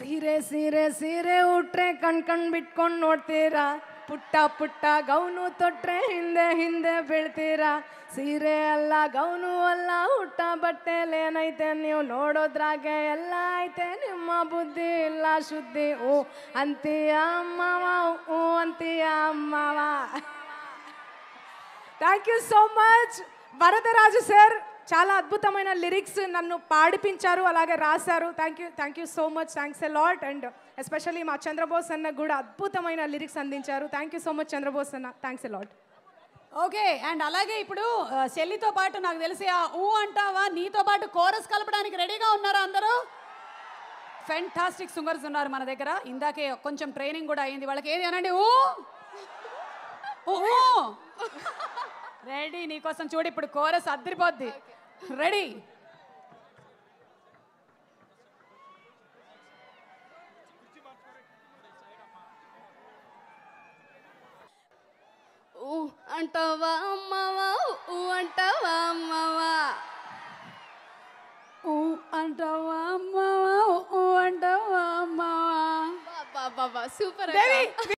ಸೀರೆ ಸೀರೆ ಸೀರೆ ಉಟ್ರೆ ಕಣ್ ಕಣ್ ಬಿಟ್ಕೊಂಡು ನೋಡ್ತೀರಾ ಪುಟ್ಟ ಪುಟ್ಟ ಗೌನು ತೊಟ್ರೆ ಹಿಂದೆ ಹಿಂದೆ ಬೀಳ್ತೀರಾ ಸೀರೆ ಅಲ್ಲ ಗೌನು ಅಲ್ಲ ಹುಟ್ಟ ಏನೈತೆ ನೀವು ನೋಡೋದ್ರಾಗೆ ಎಲ್ಲ ಐತೆ ನಿಮ್ಮ ಬುದ್ಧಿ ಇಲ್ಲ ಶುದ್ಧಿ ಓ ಅಂತೀಯ ಅಮ್ಮವ ಓ ಅಂತೀಯ ಅಮ್ಮವ thank you so much Bharataraju sir చాలా అద్భుతమైన లిరిక్స్ నన్ను పాడిపించారు అలాగే రాశారు thank you thank you so much thanks a lot and especially మా చంద్రబోస్ అన్న కూడా అద్భుతమైన లిరిక్స్ అందించారు thank you so much Chandrabose అన్న thanks a lot okay and అలాగే ఇప్పుడు చెల్లితో పాటు నాకు తెలిసి ఆ ఊ అంటావా నీతో పాటు కోరస్ కలపడానికి రెడీగా ఉన్నారా అందరూ ఫెంటాస్టిక్ సింగర్స్ ఉన్నారు మన దగ్గర ఇందాకే కొంచెం ట్రైనింగ్ కూడా అయింది వాళ్ళకి ఏది అనండి ఊ ఊ రెడీ నీకోసం చూడు ఇప్పుడు కోర సద్దిరిపోద్ది రెడీ ఊ అంటావా అమ్మవా ఊ అంటావా అమ్మవా ఊ అంటావా అమ్మవా ఊ అంటావా అమ్మవా బాబా బాబా సూపర్